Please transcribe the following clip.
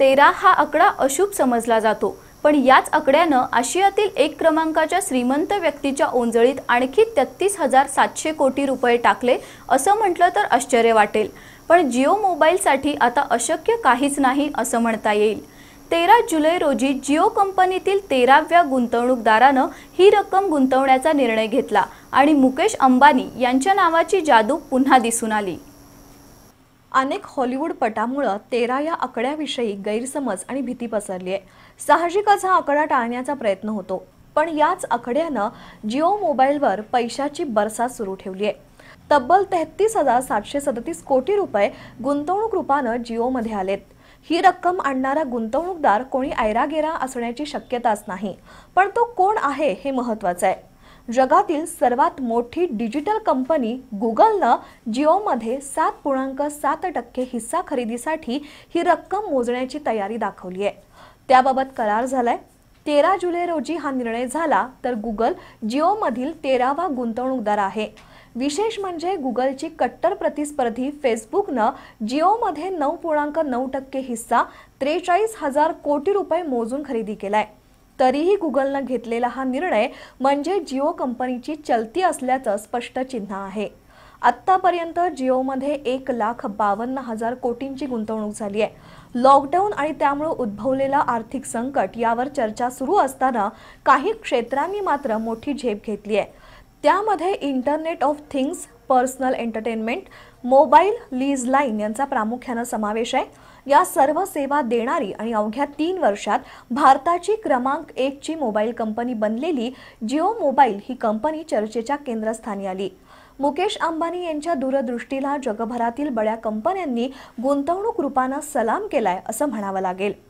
तेरा हा आकडा अशुभ समजला जातो पण याच आकड्यानं आशियातील एक क्रमांकाच्या श्रीमंत व्यक्तीच्या ओंजळीत आणखी तेहत्तीस हजार सातशे कोटी रुपये टाकले असं म्हटलं तर आश्चर्य वाटेल पण जिओ मोबाईलसाठी आता अशक्य काहीच नाही असं म्हणता येईल तेरा जुलै रोजी जिओ कंपनीतील तेराव्या गुंतवणूकदारानं ही रक्कम गुंतवण्याचा निर्णय घेतला आणि मुकेश अंबानी यांच्या नावाची जादू पुन्हा दिसून आली अनेक हॉलिवूडपटामुळं तेरा या आकड्याविषयी गैरसमज आणि भीती पसरली आहे साहजिकच हा आकडा टाळण्याचा प्रयत्न होतो पण याच आकड्यानं जिओ मोबाईलवर पैशाची बरसात सुरू ठेवली आहे तब्बल तेहतीस हजार सातशे सदतीस कोटी रुपये गुंतवणूक रूपानं जिओमध्ये आलेत ही रक्कम आणणारा गुंतवणूकदार कोणी ऐरागेरा असण्याची शक्यताच नाही पण तो कोण आहे हे महत्वाचं आहे जगातील सर्वात मोठी डिजिटल कंपनी गुगलनं जिओमध्ये सात पूर्णांक सात टक्के हिस्सा खरेदीसाठी ही रक्कम मोजण्याची तयारी दाखवली आहे त्याबाबत करार झालाय तेरा जुलै रोजी हा निर्णय झाला तर गुगल जिओमधील तेरावा गुंतवणूकदार आहे विशेष म्हणजे गुगलची कट्टर प्रतिस्पर्धी फेसबुकनं जिओमध्ये नऊ पूर्णांक नऊ टक्के हिस्सा त्रेचाळीस हजार कोटी रुपये मोजून खरेदी केलाय तरीही गुगलनं घेतलेला हा निर्णय म्हणजे जिओ कंपनीची चलती असल्याचं स्पष्ट चिन्ह आहे आत्तापर्यंत जिओमध्ये एक लाख बावन्न हजार कोटींची गुंतवणूक झाली आहे लॉकडाऊन आणि त्यामुळे उद्भवलेला आर्थिक संकट यावर चर्चा सुरू असताना काही क्षेत्रांनी मात्र मोठी झेप घेतली आहे त्यामध्ये internet of things personal entertainment mobile lease line यांचा प्रामुख्यानं समावेश आहे या सर्व सेवा देणारी आणि अवघ्या तीन वर्षात भारताची क्रमांक एकची मोबाईल कंपनी बनलेली जिओ मोबाईल ही कंपनी चर्चेच्या केंद्रस्थानी आली मुकेश अंबानी यांच्या दूरदृष्टीला जगभरातील बड्या कंपन्यांनी गुंतवणूक रूपानं सलाम केलाय असं म्हणावं लागेल